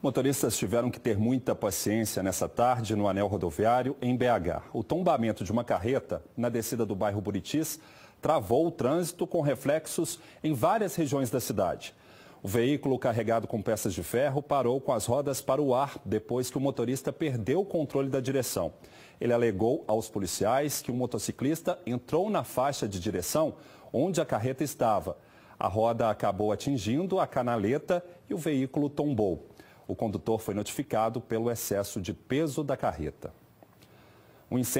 Motoristas tiveram que ter muita paciência nessa tarde no anel rodoviário em BH. O tombamento de uma carreta na descida do bairro Buritis travou o trânsito com reflexos em várias regiões da cidade. O veículo carregado com peças de ferro parou com as rodas para o ar depois que o motorista perdeu o controle da direção. Ele alegou aos policiais que o motociclista entrou na faixa de direção onde a carreta estava. A roda acabou atingindo a canaleta e o veículo tombou. O condutor foi notificado pelo excesso de peso da carreta. O incêndio